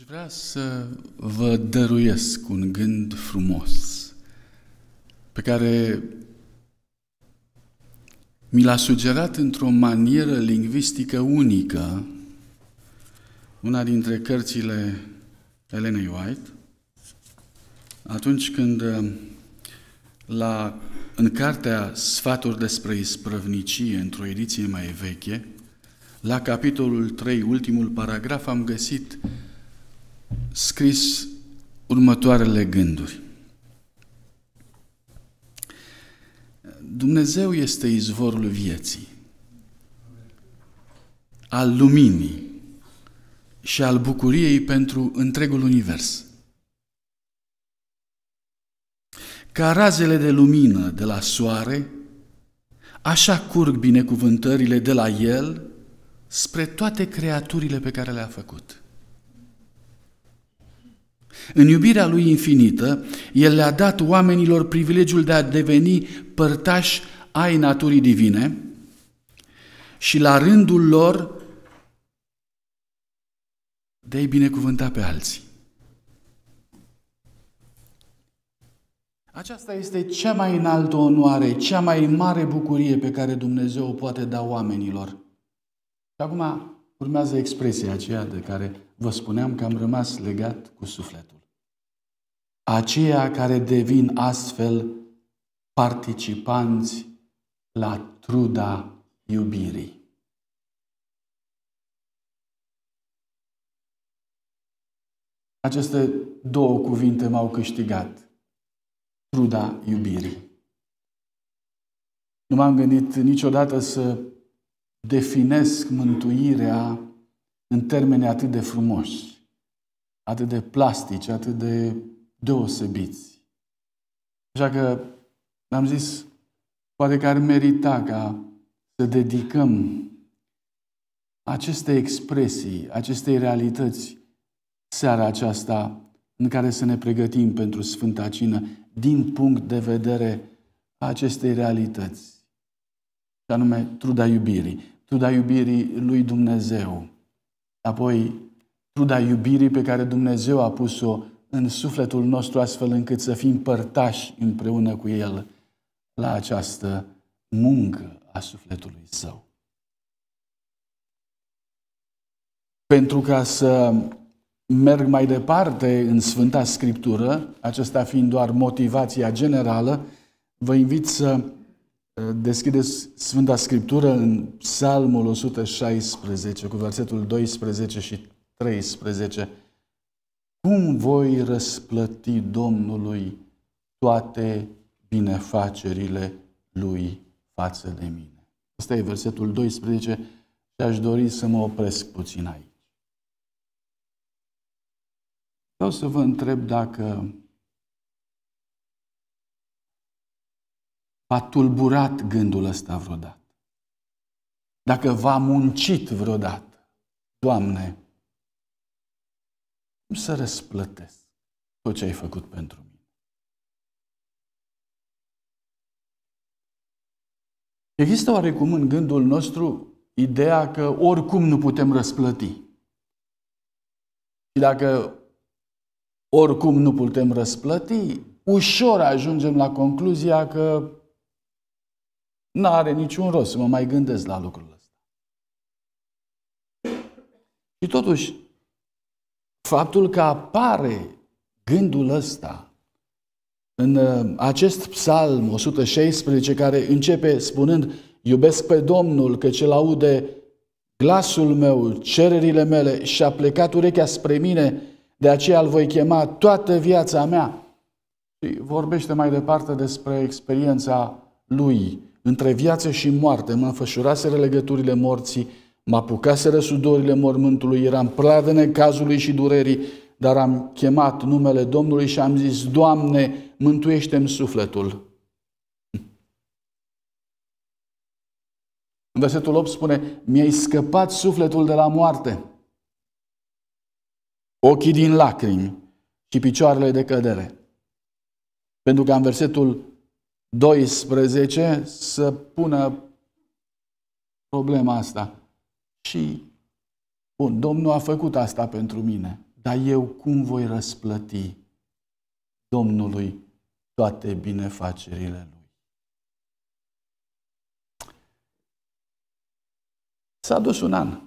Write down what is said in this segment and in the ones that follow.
Aș vrea să vă dăruiesc un gând frumos pe care mi l-a sugerat într-o manieră lingvistică unică una dintre cărțile Elenei White atunci când la, în cartea Sfaturi despre isprăvnicie, într-o ediție mai veche, la capitolul 3, ultimul paragraf, am găsit scris următoarele gânduri. Dumnezeu este izvorul vieții, al luminii și al bucuriei pentru întregul univers. Ca razele de lumină de la soare, așa curg binecuvântările de la el spre toate creaturile pe care le-a făcut. În iubirea lui infinită, el le-a dat oamenilor privilegiul de a deveni părtași ai naturii divine și la rândul lor de a-i binecuvânta pe alții. Aceasta este cea mai înaltă onoare, cea mai mare bucurie pe care Dumnezeu o poate da oamenilor. Și acum urmează expresia aceea de care vă spuneam că am rămas legat cu sufletul aceia care devin astfel participanți la truda iubirii. Aceste două cuvinte m-au câștigat. Truda iubirii. Nu m-am gândit niciodată să definesc mântuirea în termeni atât de frumoși, atât de plastici, atât de deosebiți. Așa că am zis, poate că ar merita ca să dedicăm aceste expresii, acestei realități seara aceasta în care să ne pregătim pentru Sfânta Cină din punct de vedere a acestei realități, și anume truda iubirii, truda iubirii lui Dumnezeu, apoi truda iubirii pe care Dumnezeu a pus-o în sufletul nostru astfel încât să fim părtași împreună cu El la această muncă a sufletului Său. Pentru ca să merg mai departe în Sfânta Scriptură, acesta fiind doar motivația generală, vă invit să uh, deschideți Sfânta Scriptură în Psalmul 116 cu versetul 12 și 13 cum voi răsplăti Domnului toate binefacerile Lui față de mine. Asta e versetul 12 și aș dori să mă opresc puțin aici. Vreau să vă întreb dacă v-a tulburat gândul ăsta vreodată. Dacă v-a muncit vreodată. Doamne, să răsplătesc tot ce ai făcut pentru mine. Există oarecum în gândul nostru ideea că oricum nu putem răsplăti. Și dacă oricum nu putem răsplăti, ușor ajungem la concluzia că nu are niciun rost să mă mai gândesc la lucrul ăsta. Și totuși, faptul că apare gândul ăsta în uh, acest psalm 116 care începe spunând Iubesc pe Domnul că cel aude glasul meu, cererile mele și a plecat urechea spre mine, de aceea îl voi chema toată viața mea. Și vorbește mai departe despre experiența lui între viață și moarte, mă înfășuraseră legăturile morții, Mă apucaseră sudorile mormântului, eram pradă cazului și durerii, dar am chemat numele Domnului și am zis, Doamne, mântuiește-mi sufletul. În versetul 8 spune, mi-ai scăpat sufletul de la moarte, ochii din lacrimi și picioarele de cădere. Pentru că în versetul 12 să pună problema asta. Și, bun, Domnul a făcut asta pentru mine, dar eu cum voi răsplăti Domnului toate binefacerile Lui? S-a dus un an.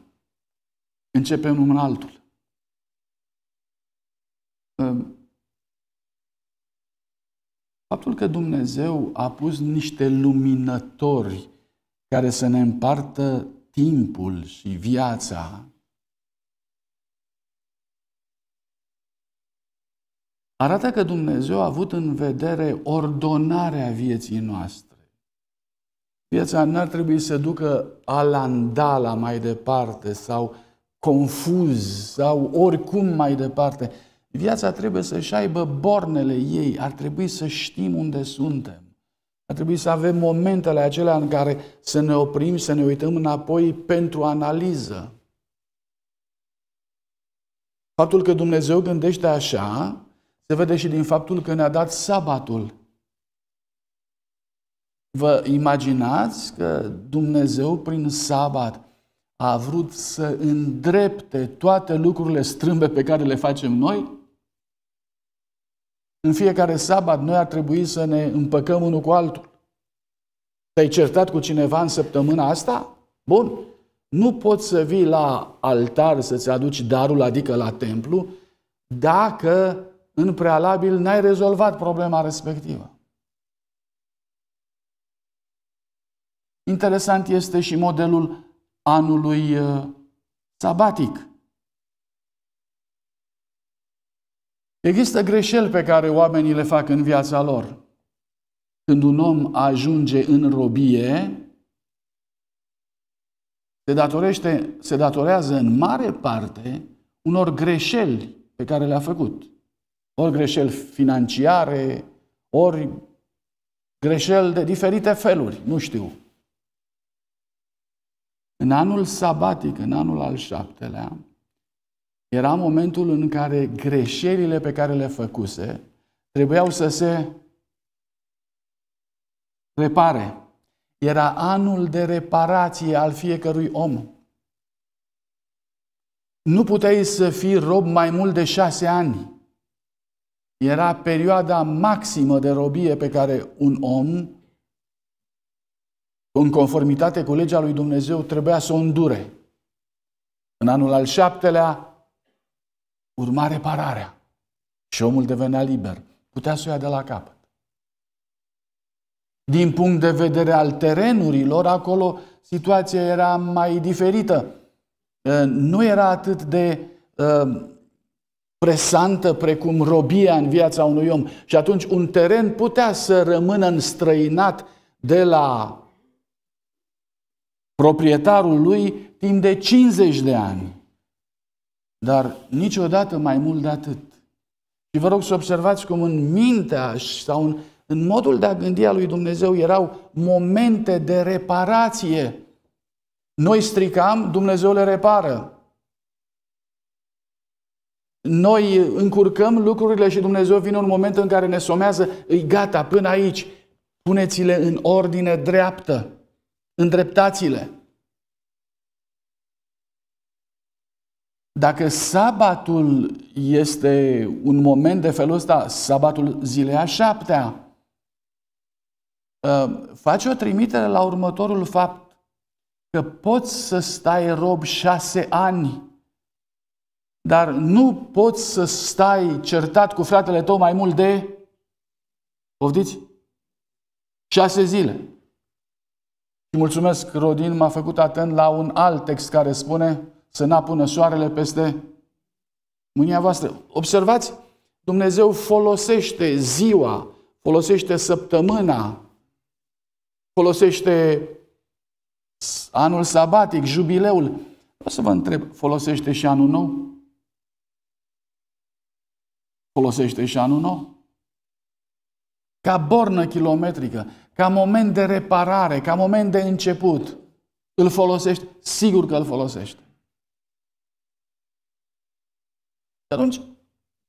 Începem un altul. Ehm, faptul că Dumnezeu a pus niște luminători care să ne împartă timpul și viața. Arată că Dumnezeu a avut în vedere ordonarea vieții noastre. Viața nu ar trebui să ducă alandala mai departe sau confuz sau oricum mai departe. Viața trebuie să-și aibă bornele ei, ar trebui să știm unde suntem. Ar trebui să avem momentele acelea în care să ne oprim, să ne uităm înapoi pentru analiză. Faptul că Dumnezeu gândește așa se vede și din faptul că ne-a dat sabatul. Vă imaginați că Dumnezeu prin sabat a vrut să îndrepte toate lucrurile strâmbe pe care le facem noi? În fiecare sabat noi ar trebui să ne împăcăm unul cu altul. Te-ai certat cu cineva în săptămâna asta? Bun. Nu poți să vii la altar să-ți aduci darul, adică la templu, dacă în prealabil n-ai rezolvat problema respectivă. Interesant este și modelul anului uh, sabatic. Există greșeli pe care oamenii le fac în viața lor. Când un om ajunge în robie, se, datorește, se datorează în mare parte unor greșeli pe care le-a făcut. Ori greșeli financiare, ori greșeli de diferite feluri, nu știu. În anul sabatic, în anul al șaptelea, era momentul în care greșelile pe care le făcuse trebuiau să se repare. Era anul de reparație al fiecărui om. Nu puteai să fii rob mai mult de șase ani. Era perioada maximă de robie pe care un om, în conformitate cu legea lui Dumnezeu, trebuia să o îndure. În anul al șaptelea, urma repararea și omul devenea liber. Putea să o ia de la capăt. Din punct de vedere al terenurilor, acolo situația era mai diferită. Nu era atât de presantă precum robia în viața unui om. Și atunci un teren putea să rămână înstrăinat de la proprietarul lui timp de 50 de ani dar niciodată mai mult de atât. Și vă rog să observați cum în mintea sau în, în modul de a gândi al lui Dumnezeu erau momente de reparație. Noi stricam, Dumnezeu le repară. Noi încurcăm lucrurile și Dumnezeu vine un moment în care ne somează, îi gata, până aici, puneți-le în ordine dreaptă, îndreptați-le. Dacă sabatul este un moment de felul ăsta, sabatul zilei a șaptea, ă, face o trimitere la următorul fapt, că poți să stai rob șase ani, dar nu poți să stai certat cu fratele tău mai mult de, poftiți, șase zile. Și mulțumesc, Rodin m-a făcut atent la un alt text care spune să n-apună soarele peste mânia voastră. Observați, Dumnezeu folosește ziua, folosește săptămâna, folosește anul sabatic, jubileul. O să vă întreb, folosește și anul nou? Folosește și anul nou? Ca bornă kilometrică, ca moment de reparare, ca moment de început. Îl folosești? Sigur că îl folosești. Și atunci,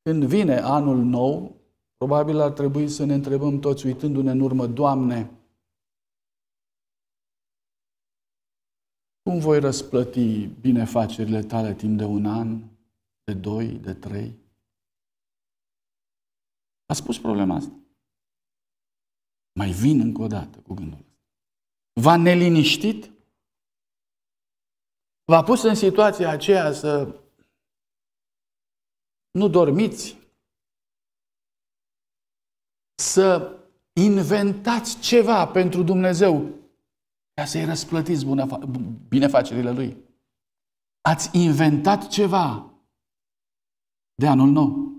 când vine anul nou, probabil ar trebui să ne întrebăm toți, uitându-ne în urmă, Doamne, cum voi răsplăti binefacerile tale timp de un an, de doi, de trei? A spus problema asta. Mai vin încă o dată cu gândul V-a neliniștit? V-a pus în situația aceea să nu dormiți, să inventați ceva pentru Dumnezeu ca să-i răsplătiți binefacerile Lui. Ați inventat ceva de anul nou.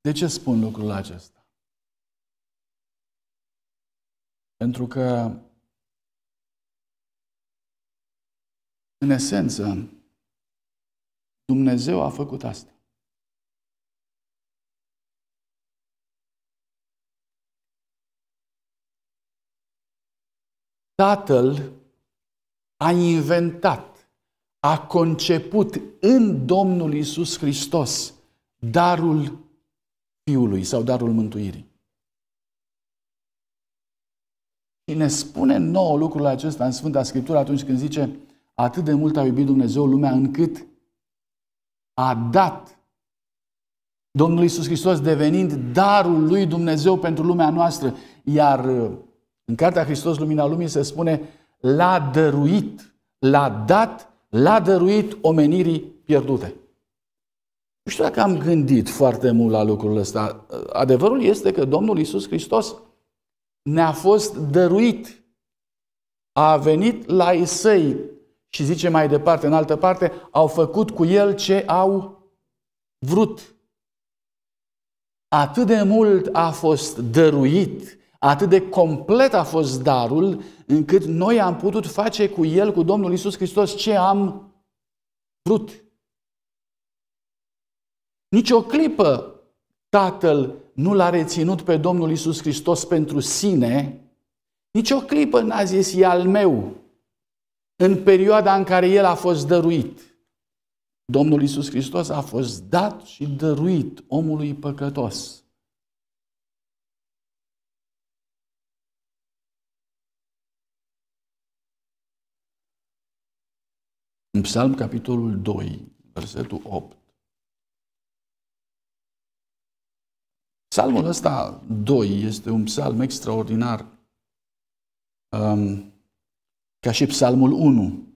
De ce spun lucrul acesta? Pentru că, în esență, Dumnezeu a făcut asta. Tatăl a inventat, a conceput în Domnul Isus Hristos darul Fiului sau darul mântuirii. Și ne spune nouă lucrul acesta în Sfânta Scriptură atunci când zice atât de mult a iubit Dumnezeu lumea încât a dat. Domnul Isus Hristos devenind darul lui Dumnezeu pentru lumea noastră. Iar uh, în Cartea Hristos Lumina Lumii se spune l-a dăruit, l-a dat, l-a dăruit omenirii pierdute. Nu știu dacă am gândit foarte mult la lucrul ăsta. Uh, adevărul este că Domnul Isus Hristos ne-a fost dăruit. A venit la Isai și zice mai departe, în altă parte, au făcut cu el ce au vrut. Atât de mult a fost dăruit, atât de complet a fost darul, încât noi am putut face cu el, cu Domnul Isus Hristos, ce am vrut. Nici o clipă Tatăl nu l-a reținut pe Domnul Isus Hristos pentru sine, nici o clipă n-a zis, e al meu, în perioada în care el a fost dăruit. Domnul Isus Hristos a fost dat și dăruit omului păcătos. În Psalm, capitolul 2, versetul 8. Psalmul ăsta 2 este un psalm extraordinar. Um, ca și Psalmul 1.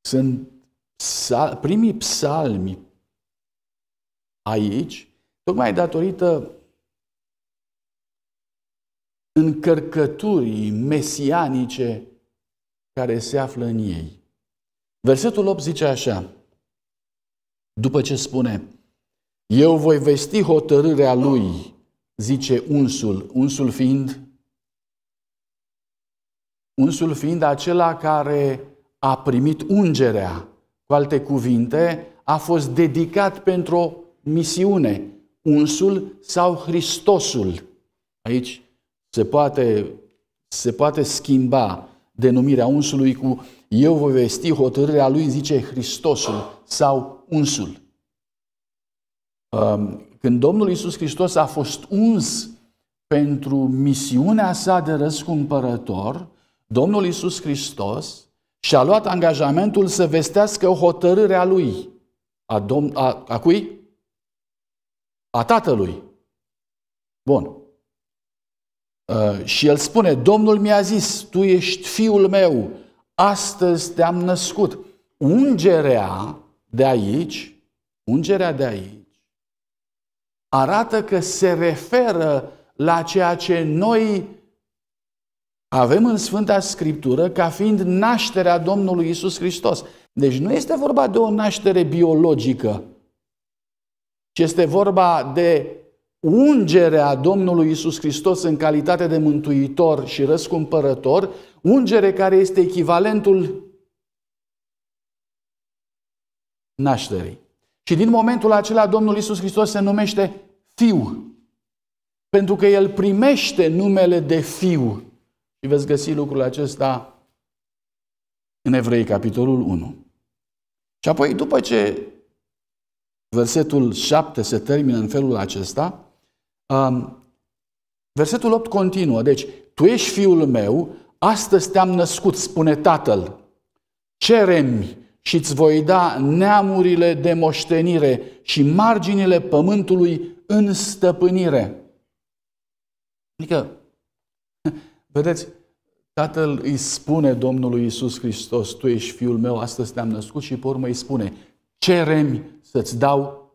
Sunt psal- primii psalmi aici, tocmai datorită încărcăturii mesianice care se află în ei. Versetul 8 zice așa, după ce spune, eu voi vesti hotărârea lui, zice unsul, unsul fiind Unsul fiind acela care a primit ungerea. Cu alte cuvinte, a fost dedicat pentru o misiune. Unsul sau Hristosul. Aici se poate, se poate schimba denumirea unsului cu eu voi vesti hotărârea lui, zice Hristosul sau unsul. Um, când Domnul Iisus Hristos a fost uns pentru misiunea sa de răscumpărător, Domnul Iisus Hristos și-a luat angajamentul să vestească hotărârea lui. A, domn, a, a cui? A tatălui. Bun. Uh, și el spune, Domnul mi-a zis, tu ești fiul meu, astăzi te-am născut. Ungerea de aici, ungerea de aici, arată că se referă la ceea ce noi avem în Sfânta Scriptură ca fiind nașterea Domnului Isus Hristos. Deci nu este vorba de o naștere biologică, ci este vorba de ungerea Domnului Isus Hristos în calitate de mântuitor și răscumpărător, ungere care este echivalentul nașterii. Și din momentul acela Domnul Isus Hristos se numește Fiu, pentru că El primește numele de Fiu și veți găsi lucrul acesta în Evrei, capitolul 1. Și apoi, după ce versetul 7 se termină în felul acesta, um, versetul 8 continuă. Deci, tu ești fiul meu, astăzi te-am născut, spune tatăl. mi și îți voi da neamurile de moștenire și marginile pământului în stăpânire. Adică Vedeți, Tatăl îi spune Domnului Isus Hristos, tu ești fiul meu, astăzi te-am născut și pe urmă îi spune, cerem să-ți dau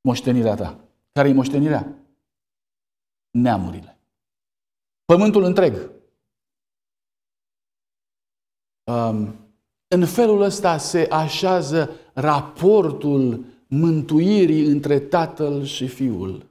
moștenirea ta. Care i moștenirea? Neamurile. Pământul întreg. În felul ăsta se așează raportul mântuirii între Tatăl și Fiul.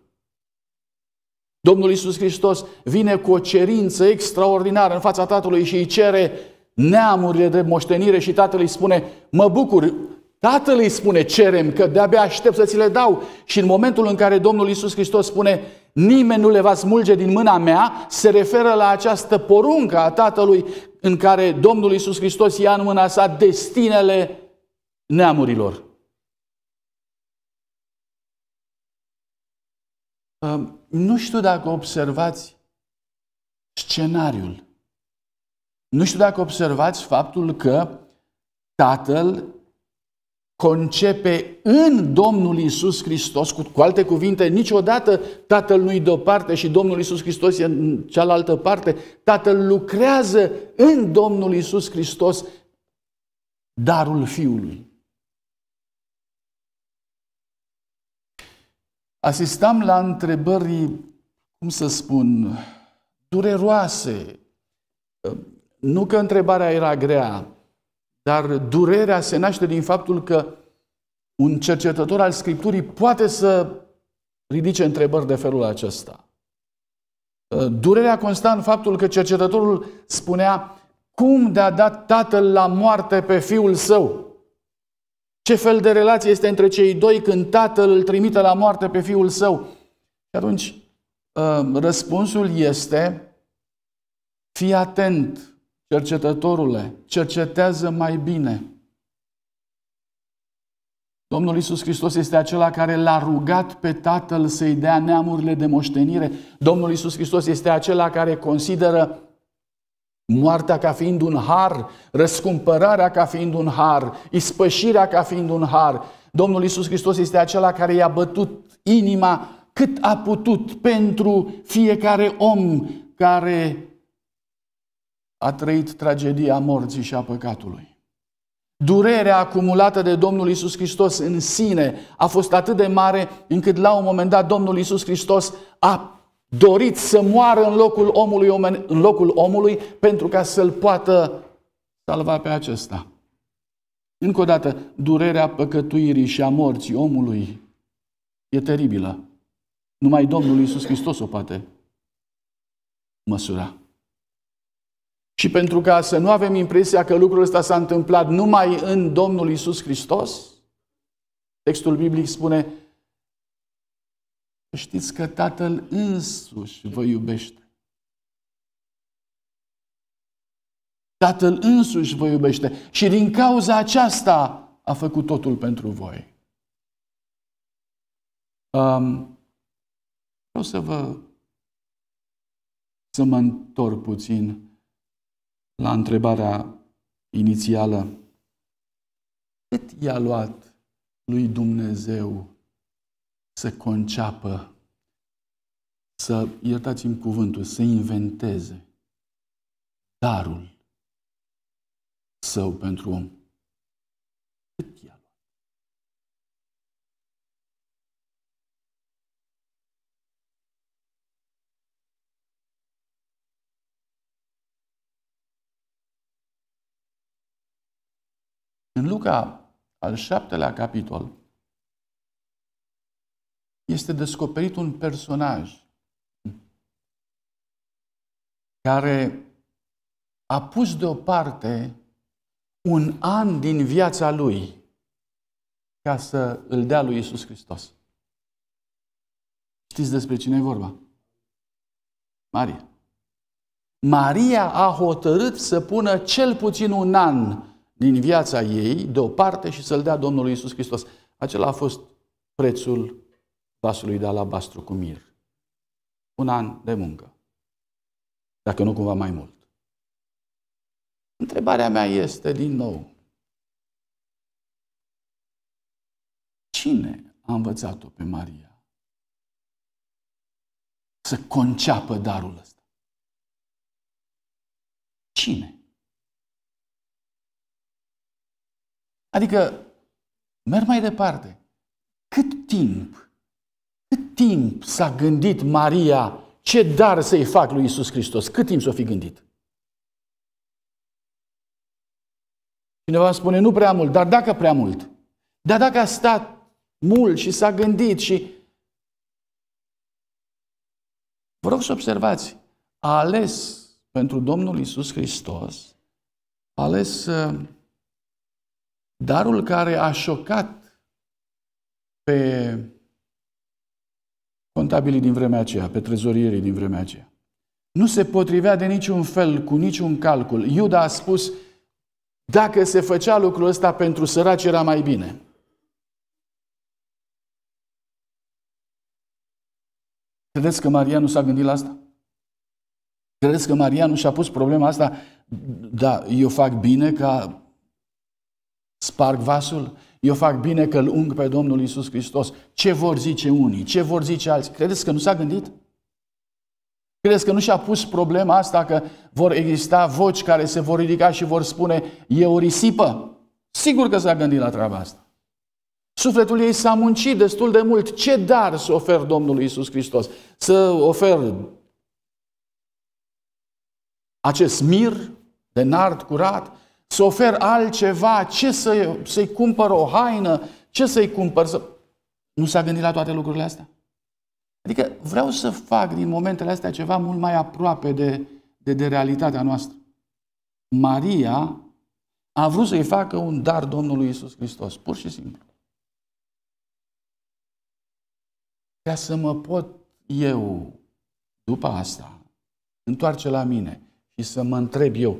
Domnul Isus Hristos vine cu o cerință extraordinară în fața Tatălui și îi cere neamurile de moștenire și Tatăl îi spune, mă bucur, Tatăl îi spune, cerem, că de-abia aștept să ți le dau. Și în momentul în care Domnul Isus Hristos spune, nimeni nu le va smulge din mâna mea, se referă la această poruncă a Tatălui în care Domnul Isus Hristos ia în mâna sa destinele neamurilor. Um nu știu dacă observați scenariul. Nu știu dacă observați faptul că Tatăl concepe în Domnul Isus Hristos, cu alte cuvinte, niciodată Tatăl nu-i deoparte și Domnul Isus Hristos e în cealaltă parte. Tatăl lucrează în Domnul Isus Hristos darul Fiului. asistam la întrebări, cum să spun, dureroase. Nu că întrebarea era grea, dar durerea se naște din faptul că un cercetător al Scripturii poate să ridice întrebări de felul acesta. Durerea consta în faptul că cercetătorul spunea cum de-a dat tatăl la moarte pe fiul său. Ce fel de relație este între cei doi când tatăl îl trimite la moarte pe fiul său? Și atunci, ă, răspunsul este, fii atent, cercetătorule, cercetează mai bine. Domnul Isus Hristos este acela care l-a rugat pe Tatăl să-i dea neamurile de moștenire. Domnul Isus Hristos este acela care consideră Moartea ca fiind un har, răscumpărarea ca fiind un har, ispășirea ca fiind un har. Domnul Isus Hristos este acela care i-a bătut inima cât a putut pentru fiecare om care a trăit tragedia morții și a păcatului. Durerea acumulată de Domnul Isus Hristos în sine a fost atât de mare încât la un moment dat Domnul Isus Hristos a dorit să moară în locul omului, omen, în locul omului pentru ca să-l poată salva pe acesta. Încă o dată, durerea păcătuirii și a morții omului e teribilă. Numai Domnul Iisus Hristos o poate măsura. Și pentru ca să nu avem impresia că lucrul ăsta s-a întâmplat numai în Domnul Iisus Hristos, textul biblic spune știți că Tatăl însuși vă iubește. Tatăl însuși vă iubește și din cauza aceasta a făcut totul pentru voi. Um, vreau să vă să mă întorc puțin la întrebarea inițială. Cât i-a luat lui Dumnezeu să conceapă, să, iertați-mi cuvântul, să inventeze darul său pentru om. Cât i-a luat? În Luca, al șaptelea capitol, este descoperit un personaj care a pus deoparte un an din viața lui ca să îl dea lui Isus Hristos. Știți despre cine e vorba? Maria. Maria a hotărât să pună cel puțin un an din viața ei deoparte și să-l dea Domnului Isus Hristos. Acela a fost prețul vasului de alabastru cu mir. Un an de muncă. Dacă nu cumva mai mult. Întrebarea mea este, din nou, cine a învățat-o pe Maria să conceapă darul ăsta? Cine? Adică, merg mai departe. Cât timp timp s-a gândit Maria ce dar să-i fac lui Isus Hristos? Cât timp s-o fi gândit? Cineva spune, nu prea mult, dar dacă prea mult? Dar dacă a stat mult și s-a gândit și... Vă rog să observați, a ales pentru Domnul Isus Hristos, a ales ă, darul care a șocat pe contabilii din vremea aceea, pe trezorierii din vremea aceea. Nu se potrivea de niciun fel, cu niciun calcul. Iuda a spus, dacă se făcea lucrul ăsta pentru săraci era mai bine. Credeți că Maria nu s-a gândit la asta? Credeți că Maria nu și-a pus problema asta? Da, eu fac bine ca sparg vasul? Eu fac bine că îl ung pe Domnul Isus Hristos. Ce vor zice unii? Ce vor zice alții? Credeți că nu s-a gândit? Credeți că nu și-a pus problema asta că vor exista voci care se vor ridica și vor spune e o risipă? Sigur că s-a gândit la treaba asta. Sufletul ei s-a muncit destul de mult. Ce dar să ofer Domnului Isus Hristos? Să ofer acest mir de nard curat, să ofer altceva, ce să, să-i cumpăr o haină, ce să-i cumpăr. Să... Nu s-a gândit la toate lucrurile astea? Adică vreau să fac din momentele astea ceva mult mai aproape de, de, de realitatea noastră. Maria a vrut să-i facă un dar Domnului Isus Hristos, pur și simplu. Ca să mă pot eu, după asta, întoarce la mine și să mă întreb eu,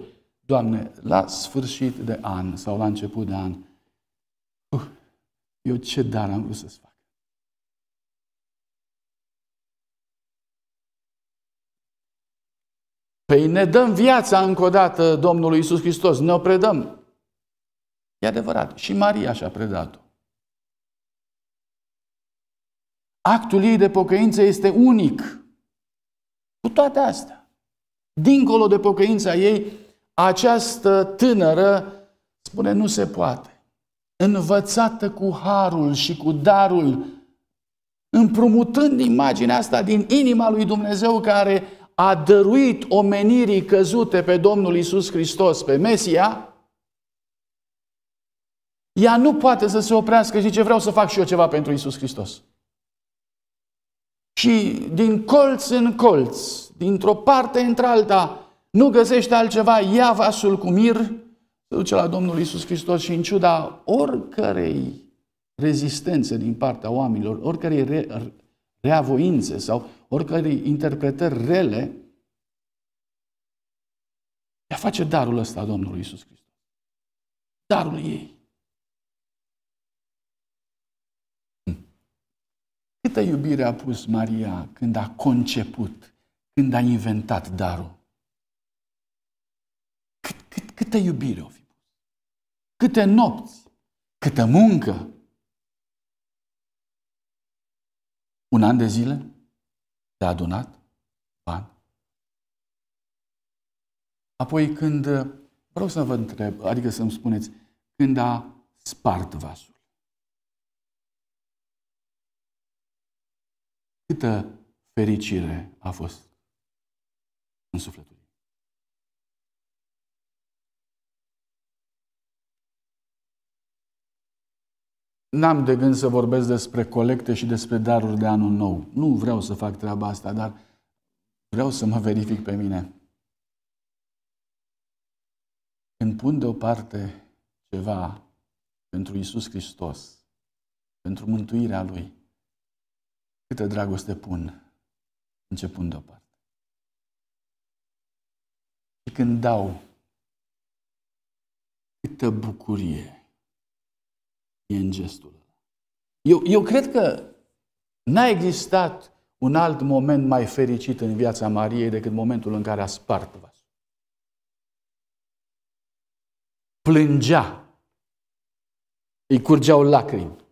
Doamne, la sfârșit de an sau la început de an, uh, eu ce dar am vrut să-ți fac? Păi ne dăm viața încă o dată Domnului Isus Hristos, ne o predăm. E adevărat, și Maria și-a predat-o. Actul ei de pocăință este unic. Cu toate astea, dincolo de pocăința ei, această tânără spune, nu se poate. Învățată cu harul și cu darul, împrumutând imaginea asta din inima lui Dumnezeu care a dăruit omenirii căzute pe Domnul Isus Hristos, pe Mesia, ea nu poate să se oprească și zice, vreau să fac și eu ceva pentru Isus Hristos. Și din colț în colț, dintr-o parte într-alta, nu găsește altceva, ia vasul cu mir, se duce la Domnul Isus Hristos și în ciuda oricărei rezistențe din partea oamenilor, oricărei re- reavoințe sau oricărei interpretări rele, ea face darul ăsta Domnului Isus Hristos. Darul ei. Câtă iubire a pus Maria când a conceput, când a inventat darul? Cât, cât, câtă iubire o fi pus. Câte nopți. Câtă muncă. Un an de zile de adunat bani. Apoi când, vreau să vă întreb, adică să-mi spuneți, când a spart vasul. Câtă fericire a fost în sufletul N-am de gând să vorbesc despre colecte și despre daruri de anul nou. Nu vreau să fac treaba asta, dar vreau să mă verific pe mine. Când pun deoparte ceva pentru Isus Hristos, pentru mântuirea Lui, câtă dragoste pun începând deoparte. Și când dau, câtă bucurie e în gestul Eu, eu cred că n-a existat un alt moment mai fericit în viața Mariei decât momentul în care a spart vasul. Plângea. Îi curgeau lacrimi.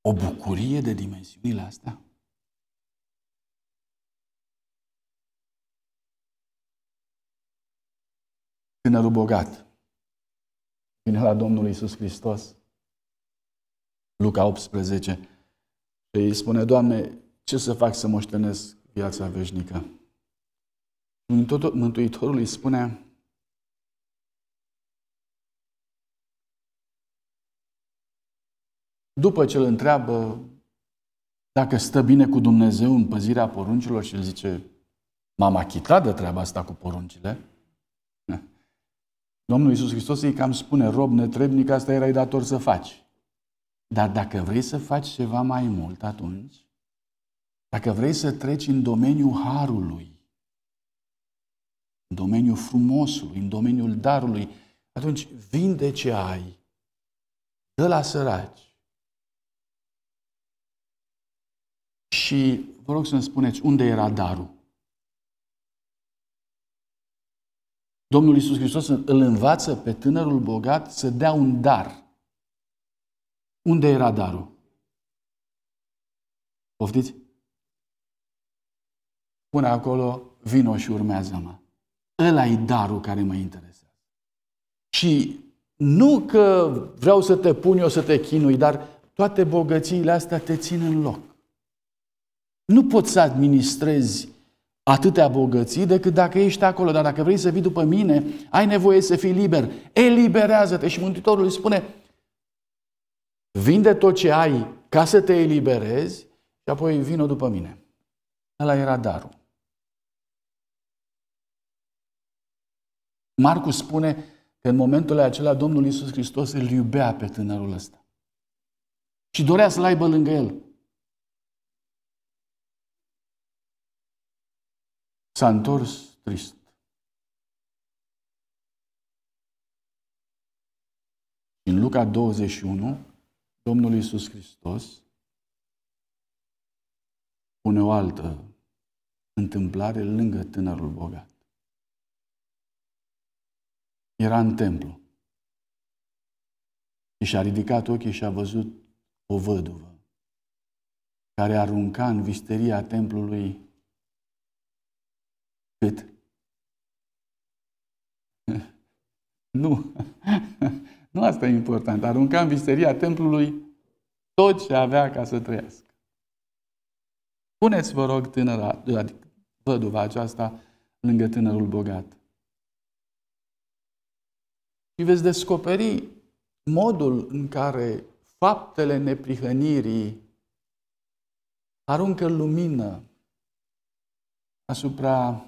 O bucurie de dimensiunile astea? Tânărul bogat la Domnul Isus Hristos. Luca 18. Și îi spune, Doamne, ce să fac să moștenesc viața veșnică? Mântuitorul îi spune, după ce îl întreabă dacă stă bine cu Dumnezeu în păzirea poruncilor și îl zice, m-am achitat de treaba asta cu poruncile, Domnul Iisus Hristos îi cam spune, rob netrebnic, asta erai dator să faci. Dar dacă vrei să faci ceva mai mult atunci, dacă vrei să treci în domeniul harului, în domeniul frumosului, în domeniul darului, atunci vinde ce ai, dă la săraci. Și vă rog să-mi spuneți unde era darul. Domnul Iisus Hristos îl învață pe tânărul bogat să dea un dar. Unde era darul? Poftiți? Pune acolo, vino și urmează-mă. ăla e darul care mă interesează. Și nu că vreau să te pun eu să te chinui, dar toate bogățiile astea te țin în loc. Nu poți să administrezi atâtea bogății decât dacă ești acolo. Dar dacă vrei să vii după mine, ai nevoie să fii liber. Eliberează-te. Și Mântuitorul îi spune, vinde tot ce ai ca să te eliberezi și apoi vină după mine. Ăla era darul. Marcu spune că în momentul acela Domnul Iisus Hristos îl iubea pe tânărul ăsta. Și dorea să-l aibă lângă el. s-a întors trist. În Luca 21, Domnul Iisus Hristos pune o altă întâmplare lângă tânărul bogat. Era în templu și și-a ridicat ochii și a văzut o văduvă care arunca în visteria templului cât? Nu. nu asta e important. Arunca în visteria templului tot ce avea ca să trăiască. Puneți, vă rog, tânăra, adică văduva aceasta lângă tânărul bogat. Și veți descoperi modul în care faptele neprihănirii aruncă lumină asupra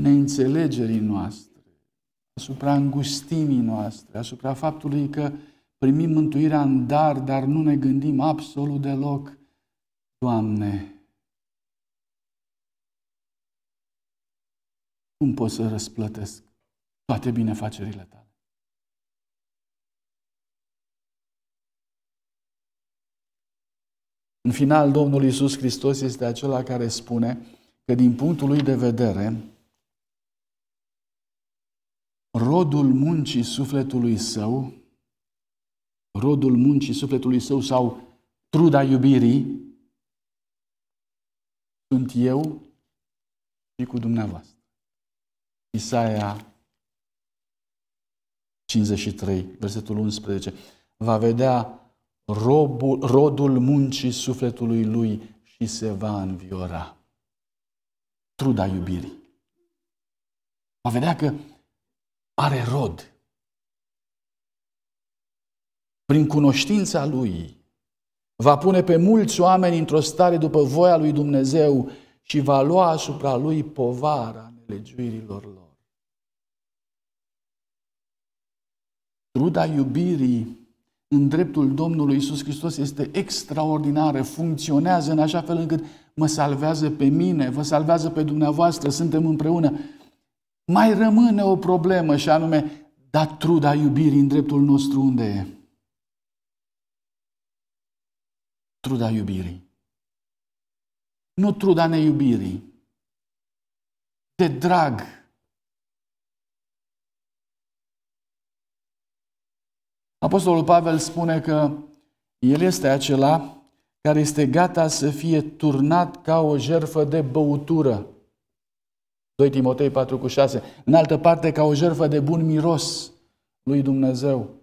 neînțelegerii noastre, asupra îngustimii noastre, asupra faptului că primim mântuirea în dar, dar nu ne gândim absolut deloc, Doamne, cum pot să răsplătesc toate binefacerile tale? În final, Domnul Isus Hristos este acela care spune că din punctul lui de vedere, rodul muncii sufletului său, rodul muncii sufletului său sau truda iubirii, sunt eu și cu dumneavoastră. Isaia 53, versetul 11. Va vedea robul, rodul muncii sufletului lui și se va înviora. Truda iubirii. Va vedea că are rod. Prin cunoștința lui va pune pe mulți oameni într-o stare după voia lui Dumnezeu și va lua asupra lui povara nelegiuirilor lor. Truda iubirii în dreptul Domnului Isus Hristos este extraordinară, funcționează în așa fel încât mă salvează pe mine, vă salvează pe dumneavoastră, suntem împreună mai rămâne o problemă și anume, dar truda iubirii în dreptul nostru unde e? Truda iubirii. Nu truda neiubirii. De drag. Apostolul Pavel spune că el este acela care este gata să fie turnat ca o jerfă de băutură 2 Timotei 4 cu 6. În altă parte, ca o jertfă de bun miros lui Dumnezeu.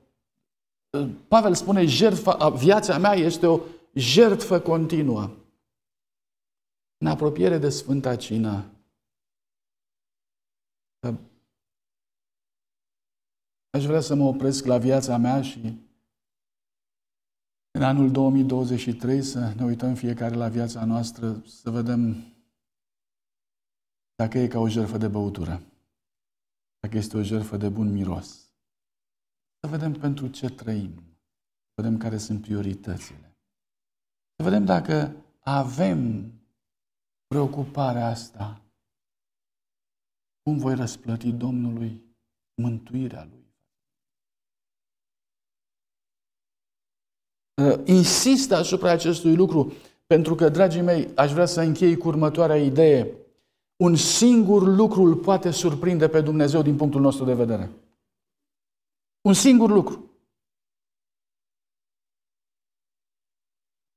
Pavel spune, jertfa, viața mea este o jertfă continuă. În apropiere de Sfânta Cină, uh, aș vrea să mă opresc la viața mea și în anul 2023 să ne uităm fiecare la viața noastră, să vedem dacă e ca o jertfă de băutură, dacă este o jertfă de bun miros. Să vedem pentru ce trăim, să vedem care sunt prioritățile. Să vedem dacă avem preocuparea asta. Cum voi răsplăti Domnului mântuirea Lui? Insist asupra acestui lucru, pentru că, dragii mei, aș vrea să închei cu următoarea idee un singur lucru îl poate surprinde pe Dumnezeu din punctul nostru de vedere. Un singur lucru.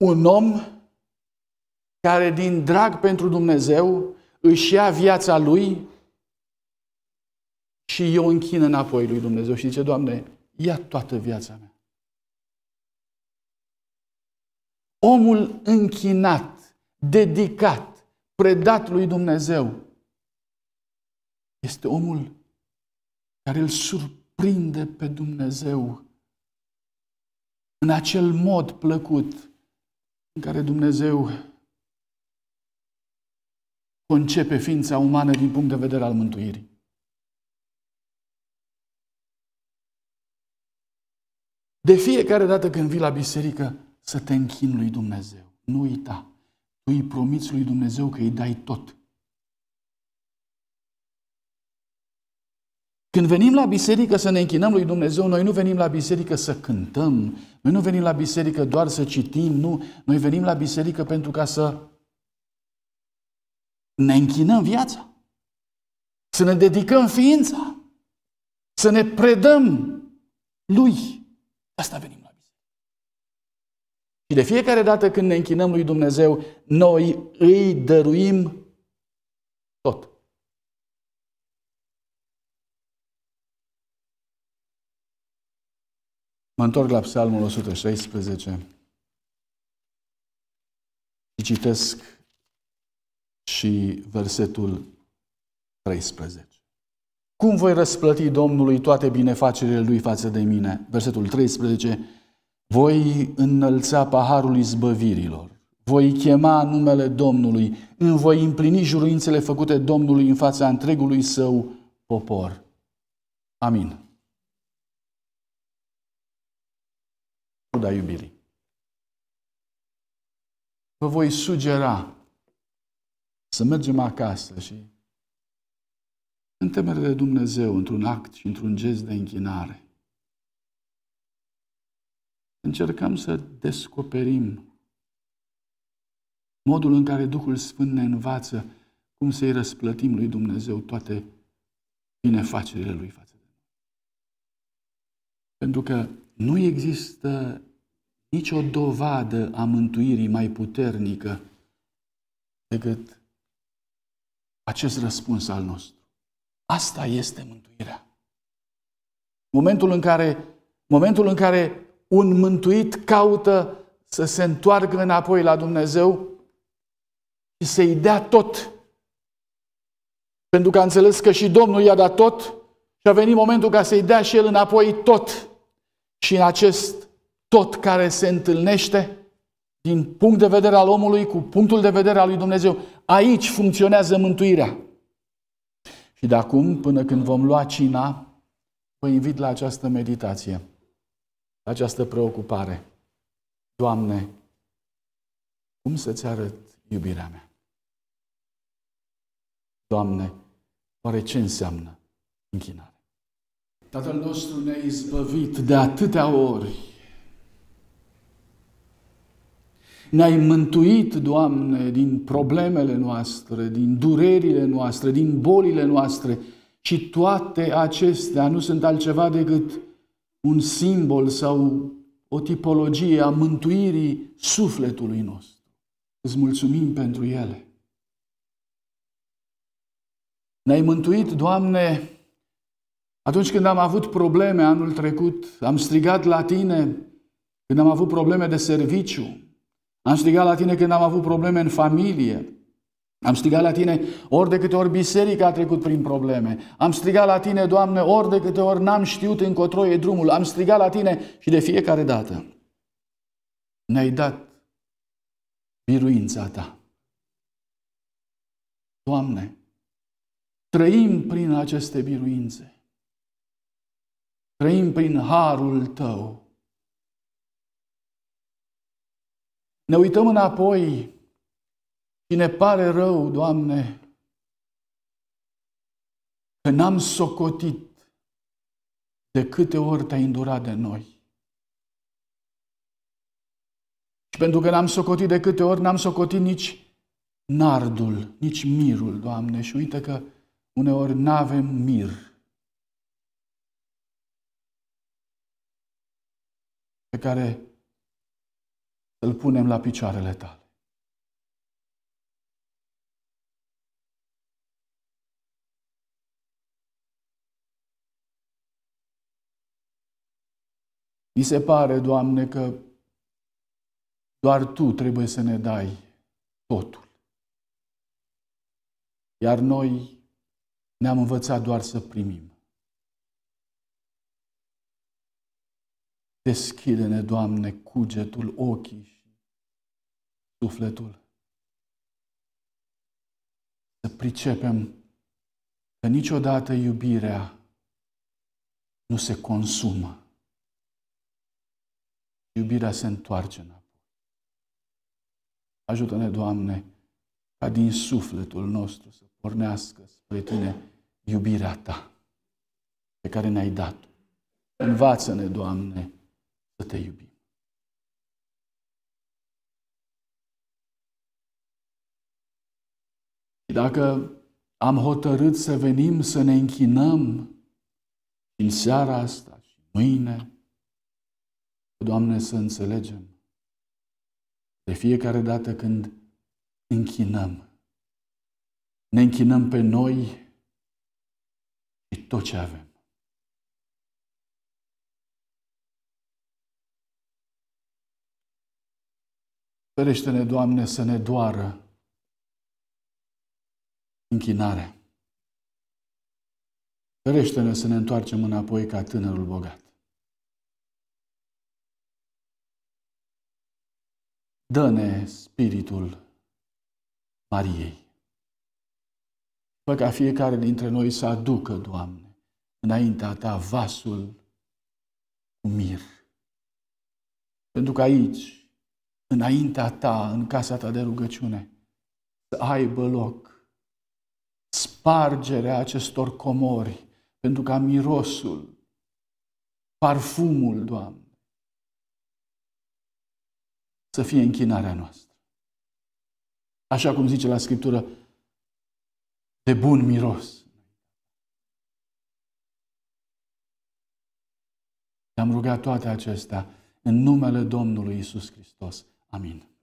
Un om care din drag pentru Dumnezeu își ia viața lui și eu închin înapoi lui Dumnezeu și zice, Doamne, ia toată viața mea. Omul închinat, dedicat, predat lui Dumnezeu, este omul care îl surprinde pe Dumnezeu în acel mod plăcut în care Dumnezeu concepe ființa umană din punct de vedere al mântuirii. De fiecare dată când vii la biserică, să te închin lui Dumnezeu. Nu uita tu îi promiți lui Dumnezeu că îi dai tot. Când venim la biserică să ne închinăm lui Dumnezeu, noi nu venim la biserică să cântăm, noi nu venim la biserică doar să citim, nu. Noi venim la biserică pentru ca să ne închinăm viața, să ne dedicăm ființa, să ne predăm lui. Asta venim. Și de fiecare dată când ne închinăm lui Dumnezeu, noi îi dăruim tot. Mă întorc la Psalmul 116 și citesc și versetul 13. Cum voi răsplăti Domnului toate binefacerile lui față de mine? Versetul 13 voi înălța paharul izbăvirilor. Voi chema numele Domnului. Îmi voi împlini juruințele făcute Domnului în fața întregului său popor. Amin. Da iubirii. Vă voi sugera să mergem acasă și în temere de Dumnezeu, într-un act și într-un gest de închinare, încercăm să descoperim modul în care Duhul Sfânt ne învață cum să-i răsplătim lui Dumnezeu toate binefacerile lui față de noi. Pentru că nu există nicio dovadă a mântuirii mai puternică decât acest răspuns al nostru. Asta este mântuirea. Momentul în care, momentul în care un mântuit caută să se întoarcă înapoi la Dumnezeu și să-i dea tot. Pentru că a înțeles că și Domnul i-a dat tot și a venit momentul ca să-i dea și el înapoi tot. Și în acest tot care se întâlnește, din punct de vedere al omului cu punctul de vedere al lui Dumnezeu, aici funcționează mântuirea. Și de acum, până când vom lua cina, vă invit la această meditație această preocupare. Doamne, cum să-ți arăt iubirea mea? Doamne, oare ce înseamnă închinare? Tatăl nostru ne-a izbăvit de atâtea ori. Ne-ai mântuit, Doamne, din problemele noastre, din durerile noastre, din bolile noastre și toate acestea nu sunt altceva decât un simbol sau o tipologie a mântuirii sufletului nostru. Îți mulțumim pentru ele. Ne-ai mântuit, Doamne, atunci când am avut probleme anul trecut, am strigat la Tine când am avut probleme de serviciu, am strigat la Tine când am avut probleme în familie, am strigat la tine ori de câte ori biserica a trecut prin probleme. Am strigat la tine, Doamne, ori de câte ori n-am știut încotro e drumul. Am strigat la tine și de fiecare dată ne-ai dat biruința ta. Doamne, trăim prin aceste biruințe. Trăim prin harul tău. Ne uităm înapoi și ne pare rău, Doamne, că n-am socotit de câte ori te-ai îndurat de noi. Și pentru că n-am socotit de câte ori, n-am socotit nici nardul, nici mirul, Doamne. Și uite că uneori n-avem mir. Pe care îl punem la picioarele ta. Mi se pare, Doamne, că doar Tu trebuie să ne dai totul. Iar noi ne-am învățat doar să primim. Deschide-ne, Doamne, cugetul, ochii și sufletul. Să pricepem că niciodată iubirea nu se consumă iubirea se întoarce înapoi. Ajută-ne, Doamne, ca din sufletul nostru să pornească spre Tine iubirea Ta pe care ne-ai dat Învață-ne, Doamne, să Te iubim. Și dacă am hotărât să venim să ne închinăm în seara asta și mâine, Doamne, să înțelegem de fiecare dată când închinăm, ne închinăm pe noi și tot ce avem. Ferește-ne, Doamne, să ne doară închinarea. Ferește-ne să ne întoarcem înapoi ca tânărul bogat. dă-ne spiritul Mariei. Fă ca fiecare dintre noi să aducă, Doamne, înaintea Ta vasul cu mir. Pentru că aici, înaintea Ta, în casa Ta de rugăciune, să aibă loc spargerea acestor comori, pentru ca mirosul, parfumul, Doamne, să fie închinarea noastră. Așa cum zice la Scriptură, de bun miros. Te-am rugat toate acestea în numele Domnului Isus Hristos. Amin.